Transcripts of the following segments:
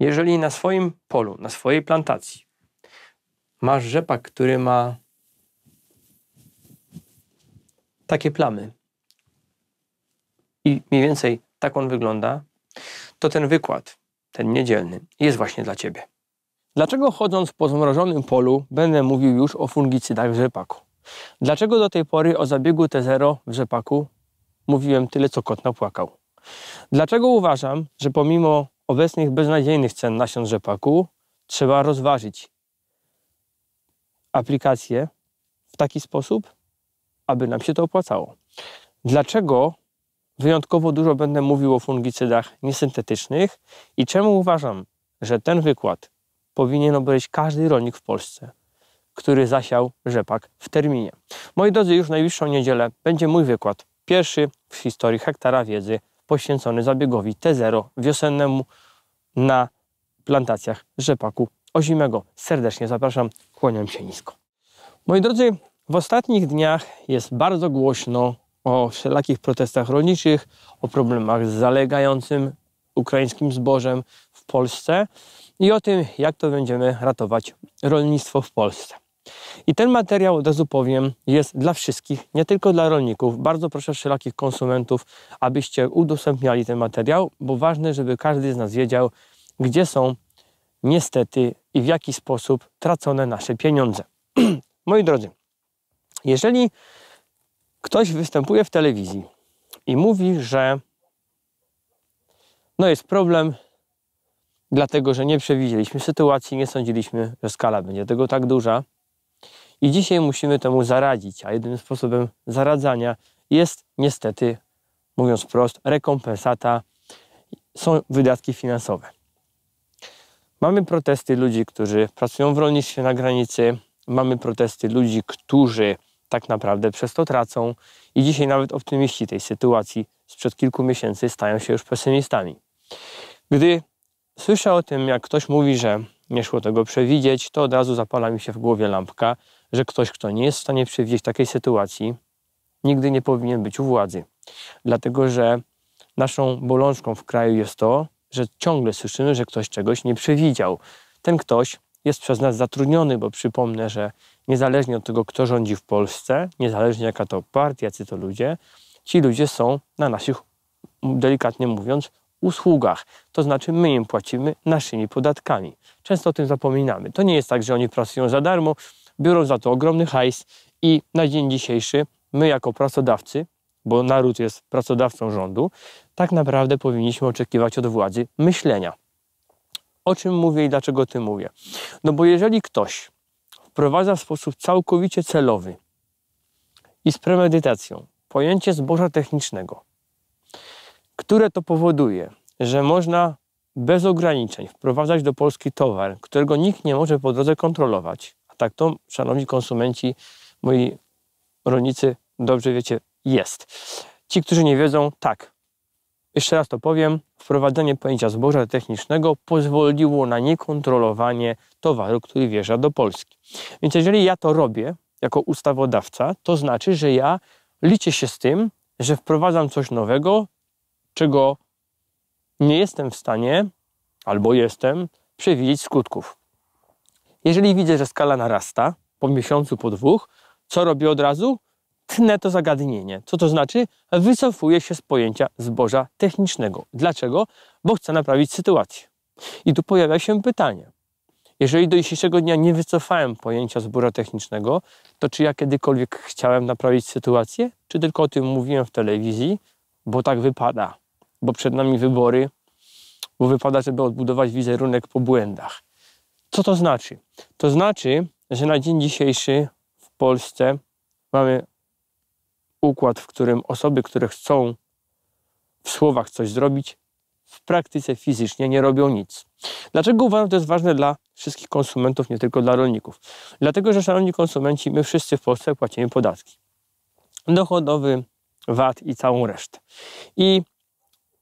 Jeżeli na swoim polu, na swojej plantacji masz rzepak, który ma takie plamy i mniej więcej tak on wygląda, to ten wykład, ten niedzielny, jest właśnie dla Ciebie. Dlaczego chodząc po zmrożonym polu będę mówił już o fungicydach w rzepaku? Dlaczego do tej pory o zabiegu T0 w rzepaku mówiłem tyle, co kot napłakał? Dlaczego uważam, że pomimo obecnych beznadziejnych cen nasion rzepaku trzeba rozważyć aplikację w taki sposób, aby nam się to opłacało. Dlaczego wyjątkowo dużo będę mówił o fungicydach niesyntetycznych i czemu uważam, że ten wykład powinien obejść każdy rolnik w Polsce, który zasiał rzepak w terminie. Moi drodzy, już najbliższą niedzielę będzie mój wykład, pierwszy w historii hektara wiedzy poświęcony zabiegowi T0 wiosennemu na plantacjach rzepaku ozimego. Serdecznie zapraszam, kłaniam się nisko. Moi drodzy, w ostatnich dniach jest bardzo głośno o wszelakich protestach rolniczych, o problemach z zalegającym ukraińskim zbożem w Polsce i o tym, jak to będziemy ratować rolnictwo w Polsce. I ten materiał, od razu powiem, jest dla wszystkich, nie tylko dla rolników. Bardzo proszę wszelakich konsumentów, abyście udostępniali ten materiał, bo ważne, żeby każdy z nas wiedział, gdzie są niestety i w jaki sposób tracone nasze pieniądze. Moi drodzy, jeżeli ktoś występuje w telewizji i mówi, że no jest problem, dlatego że nie przewidzieliśmy sytuacji, nie sądziliśmy, że skala będzie tego tak duża, i dzisiaj musimy temu zaradzić, a jedynym sposobem zaradzania jest niestety, mówiąc wprost, rekompensata, są wydatki finansowe. Mamy protesty ludzi, którzy pracują w rolnictwie na granicy, mamy protesty ludzi, którzy tak naprawdę przez to tracą i dzisiaj nawet optymiści tej sytuacji sprzed kilku miesięcy stają się już pesymistami. Gdy słyszę o tym, jak ktoś mówi, że nie szło tego przewidzieć, to od razu zapala mi się w głowie lampka, że ktoś, kto nie jest w stanie przewidzieć takiej sytuacji, nigdy nie powinien być u władzy. Dlatego, że naszą bolączką w kraju jest to, że ciągle słyszymy, że ktoś czegoś nie przewidział. Ten ktoś jest przez nas zatrudniony, bo przypomnę, że niezależnie od tego, kto rządzi w Polsce, niezależnie jaka to partia, czy to ludzie, ci ludzie są na naszych, delikatnie mówiąc, usługach. To znaczy my im płacimy naszymi podatkami. Często o tym zapominamy. To nie jest tak, że oni pracują za darmo, biorą za to ogromny hajs i na dzień dzisiejszy my jako pracodawcy, bo naród jest pracodawcą rządu, tak naprawdę powinniśmy oczekiwać od władzy myślenia. O czym mówię i dlaczego o tym mówię? No bo jeżeli ktoś wprowadza w sposób całkowicie celowy i z premedytacją pojęcie zboża technicznego, które to powoduje, że można bez ograniczeń wprowadzać do Polski towar, którego nikt nie może po drodze kontrolować, tak to, szanowni konsumenci, moi rolnicy, dobrze wiecie, jest. Ci, którzy nie wiedzą, tak. Jeszcze raz to powiem, wprowadzenie pojęcia zboża technicznego pozwoliło na niekontrolowanie towaru, który wjeżdża do Polski. Więc jeżeli ja to robię jako ustawodawca, to znaczy, że ja liczę się z tym, że wprowadzam coś nowego, czego nie jestem w stanie albo jestem przewidzieć skutków. Jeżeli widzę, że skala narasta po miesiącu, po dwóch, co robię od razu? Tnę to zagadnienie. Co to znaczy? Wycofuję się z pojęcia zboża technicznego. Dlaczego? Bo chcę naprawić sytuację. I tu pojawia się pytanie. Jeżeli do dzisiejszego dnia nie wycofałem pojęcia zboża technicznego, to czy ja kiedykolwiek chciałem naprawić sytuację, czy tylko o tym mówiłem w telewizji, bo tak wypada, bo przed nami wybory, bo wypada, żeby odbudować wizerunek po błędach. Co to znaczy? To znaczy, że na dzień dzisiejszy w Polsce mamy układ, w którym osoby, które chcą w słowach coś zrobić, w praktyce fizycznie nie robią nic. Dlaczego uważam, że to jest ważne dla wszystkich konsumentów, nie tylko dla rolników? Dlatego, że szanowni konsumenci, my wszyscy w Polsce płacimy podatki. Dochodowy, VAT i całą resztę. I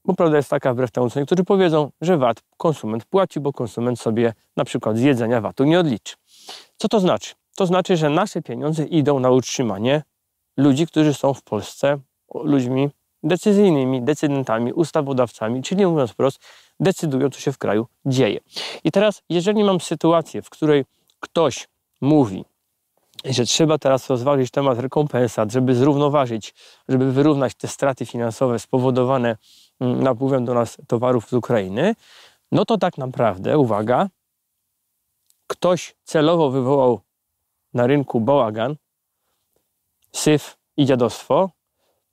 bo prawda jest taka, wbrew temu, co niektórzy powiedzą, że VAT konsument płaci, bo konsument sobie na przykład z jedzenia VAT-u nie odliczy. Co to znaczy? To znaczy, że nasze pieniądze idą na utrzymanie ludzi, którzy są w Polsce ludźmi decyzyjnymi, decydentami, ustawodawcami, czyli mówiąc wprost, decydują, co się w kraju dzieje. I teraz, jeżeli mam sytuację, w której ktoś mówi, że trzeba teraz rozważyć temat rekompensat, żeby zrównoważyć, żeby wyrównać te straty finansowe spowodowane Mm, napływem do nas towarów z Ukrainy, no to tak naprawdę, uwaga, ktoś celowo wywołał na rynku bałagan, syf i dziadostwo,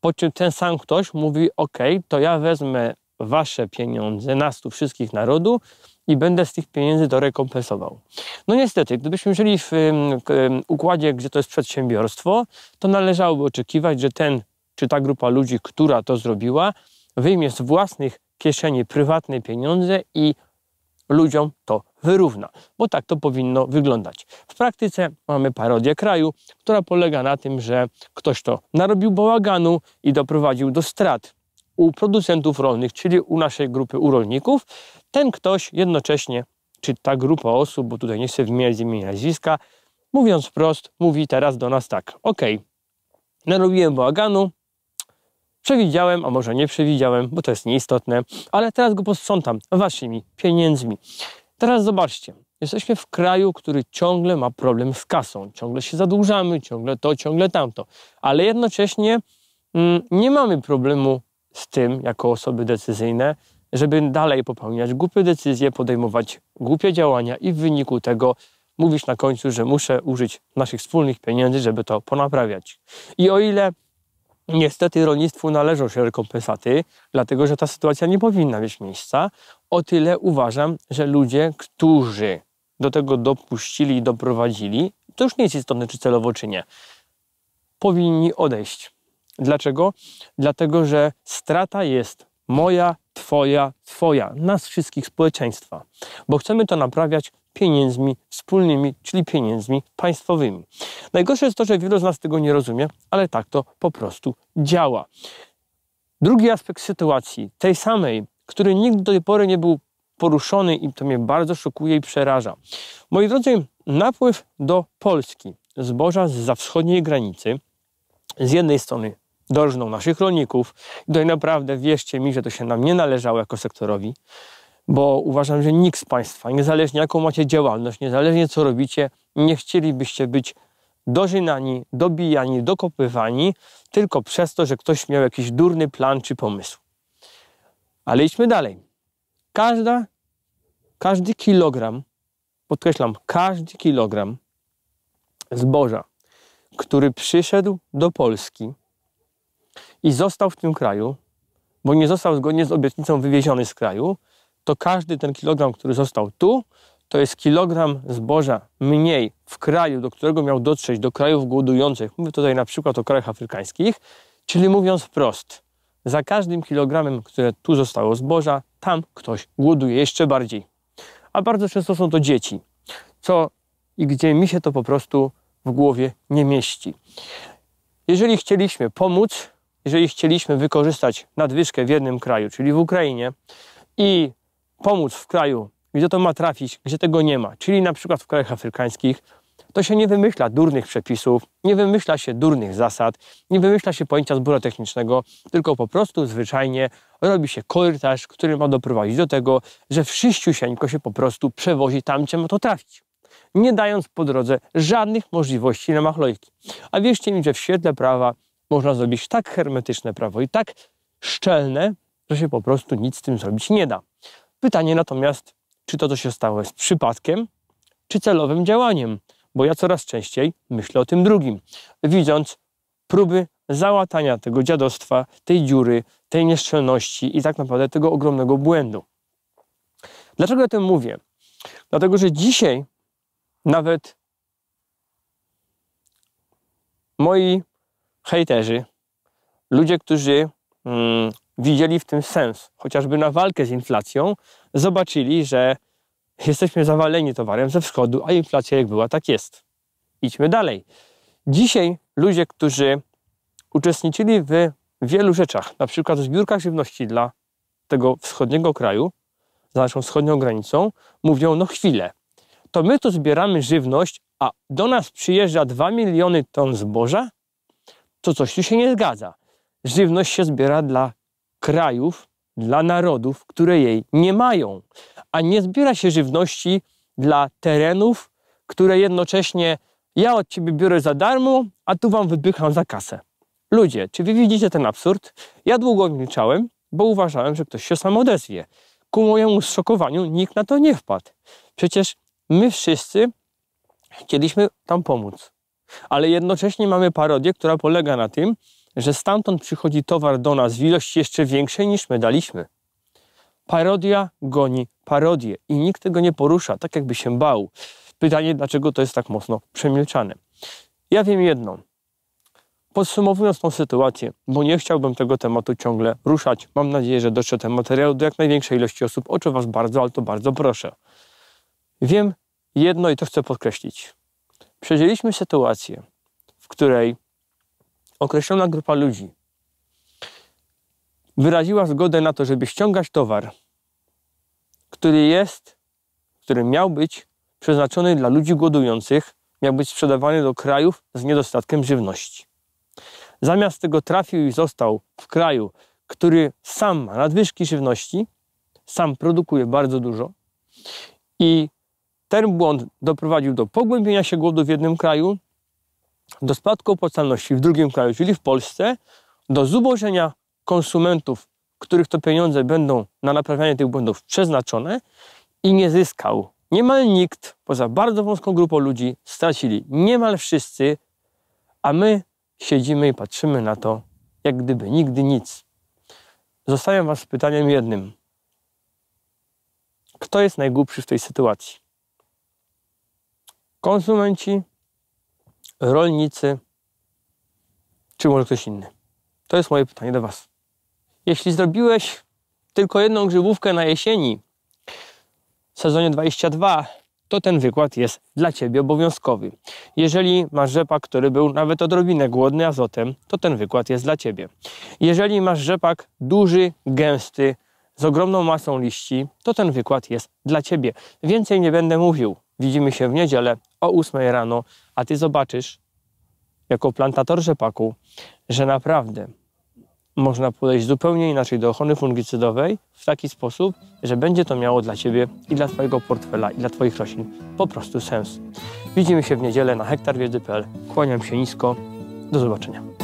po czym ten sam ktoś mówi, ok, to ja wezmę wasze pieniądze, nas tu wszystkich narodu i będę z tych pieniędzy to rekompensował. No niestety, gdybyśmy żyli w układzie, gdzie to jest przedsiębiorstwo, to należałoby oczekiwać, że ten czy ta grupa ludzi, która to zrobiła, wyjmie z własnych kieszeni prywatne pieniądze i ludziom to wyrówna, bo tak to powinno wyglądać. W praktyce mamy parodię kraju, która polega na tym, że ktoś to narobił bałaganu i doprowadził do strat u producentów rolnych, czyli u naszej grupy u rolników. Ten ktoś jednocześnie, czy ta grupa osób, bo tutaj nie chcę wymieniać imienia nazwiska, mówiąc wprost, mówi teraz do nas tak, ok, narobiłem bałaganu, Przewidziałem, a może nie przewidziałem, bo to jest nieistotne, ale teraz go posprzątam waszymi pieniędzmi. Teraz zobaczcie, jesteśmy w kraju, który ciągle ma problem z kasą, ciągle się zadłużamy, ciągle to, ciągle tamto, ale jednocześnie mm, nie mamy problemu z tym, jako osoby decyzyjne, żeby dalej popełniać głupie decyzje, podejmować głupie działania i w wyniku tego mówisz na końcu, że muszę użyć naszych wspólnych pieniędzy, żeby to ponaprawiać. I o ile Niestety rolnictwu należą się rekompensaty, dlatego że ta sytuacja nie powinna mieć miejsca. O tyle uważam, że ludzie, którzy do tego dopuścili i doprowadzili, to już nie jest istotne, czy celowo, czy nie, powinni odejść. Dlaczego? Dlatego, że strata jest moja, Twoja, Twoja, nas wszystkich społeczeństwa, bo chcemy to naprawiać pieniędzmi wspólnymi, czyli pieniędzmi państwowymi. Najgorsze jest to, że wielu z nas tego nie rozumie, ale tak to po prostu działa. Drugi aspekt sytuacji, tej samej, który nigdy do tej pory nie był poruszony i to mnie bardzo szokuje i przeraża. Moi drodzy, napływ do Polski zboża z wschodniej granicy, z jednej strony dorżną naszych rolników, i tutaj naprawdę wierzcie mi, że to się nam nie należało jako sektorowi, bo uważam, że nikt z Państwa, niezależnie jaką macie działalność, niezależnie co robicie, nie chcielibyście być dożynani, dobijani, dokopywani tylko przez to, że ktoś miał jakiś durny plan czy pomysł. Ale idźmy dalej. Każda, każdy kilogram, podkreślam, każdy kilogram zboża, który przyszedł do Polski i został w tym kraju, bo nie został zgodnie z obietnicą wywieziony z kraju, to każdy ten kilogram, który został tu, to jest kilogram zboża mniej w kraju, do którego miał dotrzeć, do krajów głodujących. Mówię tutaj na przykład o krajach afrykańskich, czyli mówiąc wprost, za każdym kilogramem, które tu zostało zboża, tam ktoś głoduje jeszcze bardziej. A bardzo często są to dzieci, co i gdzie mi się to po prostu w głowie nie mieści. Jeżeli chcieliśmy pomóc, jeżeli chcieliśmy wykorzystać nadwyżkę w jednym kraju, czyli w Ukrainie, i pomóc w kraju, gdzie to ma trafić, gdzie tego nie ma, czyli na przykład w krajach afrykańskich, to się nie wymyśla durnych przepisów, nie wymyśla się durnych zasad, nie wymyśla się pojęcia zbora technicznego, tylko po prostu zwyczajnie robi się korytarz, który ma doprowadzić do tego, że wszyściusieńko się po prostu przewozi tam, gdzie ma to trafić. Nie dając po drodze żadnych możliwości na machlojki. A wierzcie mi, że w świetle prawa można zrobić tak hermetyczne prawo i tak szczelne, że się po prostu nic z tym zrobić nie da. Pytanie natomiast, czy to, co się stało, jest przypadkiem, czy celowym działaniem, bo ja coraz częściej myślę o tym drugim, widząc próby załatania tego dziadostwa, tej dziury, tej nieszczelności i tak naprawdę tego ogromnego błędu. Dlaczego ja tym mówię? Dlatego, że dzisiaj nawet moi hejterzy, ludzie, którzy mm, widzieli w tym sens, chociażby na walkę z inflacją, zobaczyli, że jesteśmy zawaleni towarem ze wschodu, a inflacja jak była, tak jest. Idźmy dalej. Dzisiaj ludzie, którzy uczestniczyli w wielu rzeczach, na przykład w zbiórkach żywności dla tego wschodniego kraju, za naszą wschodnią granicą, mówią, no chwilę, to my tu zbieramy żywność, a do nas przyjeżdża 2 miliony ton zboża? To coś tu się nie zgadza. Żywność się zbiera dla krajów, dla narodów, które jej nie mają, a nie zbiera się żywności dla terenów, które jednocześnie ja od ciebie biorę za darmo, a tu wam wypycham za kasę. Ludzie, czy wy widzicie ten absurd? Ja długo milczałem, bo uważałem, że ktoś się sam odezwie. Ku mojemu zszokowaniu nikt na to nie wpadł. Przecież my wszyscy chcieliśmy tam pomóc. Ale jednocześnie mamy parodię, która polega na tym, że stamtąd przychodzi towar do nas w ilości jeszcze większej niż my daliśmy. Parodia goni parodię i nikt tego nie porusza, tak jakby się bał. Pytanie, dlaczego to jest tak mocno przemilczane. Ja wiem jedno. Podsumowując tą sytuację, bo nie chciałbym tego tematu ciągle ruszać, mam nadzieję, że dotrze ten materiał do jak największej ilości osób, Oczu Was bardzo, ale to bardzo proszę. Wiem jedno i to chcę podkreślić. Przeżyliśmy sytuację, w której określona grupa ludzi wyraziła zgodę na to, żeby ściągać towar, który jest, który miał być przeznaczony dla ludzi głodujących, miał być sprzedawany do krajów z niedostatkiem żywności. Zamiast tego trafił i został w kraju, który sam ma nadwyżki żywności, sam produkuje bardzo dużo i ten błąd doprowadził do pogłębienia się głodu w jednym kraju, do spadku opłacalności w drugim kraju, czyli w Polsce, do zubożenia konsumentów, których to pieniądze będą na naprawianie tych błędów przeznaczone i nie zyskał. Niemal nikt, poza bardzo wąską grupą ludzi, stracili. Niemal wszyscy, a my siedzimy i patrzymy na to, jak gdyby nigdy nic. Zostawiam Was z pytaniem jednym. Kto jest najgłupszy w tej sytuacji? Konsumenci rolnicy, czy może ktoś inny? To jest moje pytanie do Was. Jeśli zrobiłeś tylko jedną grzybówkę na jesieni, w sezonie 22, to ten wykład jest dla Ciebie obowiązkowy. Jeżeli masz rzepak, który był nawet odrobinę głodny azotem, to ten wykład jest dla Ciebie. Jeżeli masz rzepak duży, gęsty, z ogromną masą liści, to ten wykład jest dla Ciebie. Więcej nie będę mówił widzimy się w niedzielę o 8 rano, a ty zobaczysz, jako plantator rzepaku, że naprawdę można podejść zupełnie inaczej do ochrony fungicydowej w taki sposób, że będzie to miało dla Ciebie i dla Twojego portfela, i dla Twoich roślin po prostu sens. Widzimy się w niedzielę na hektarwiedzy.pl. Kłaniam się nisko. Do zobaczenia.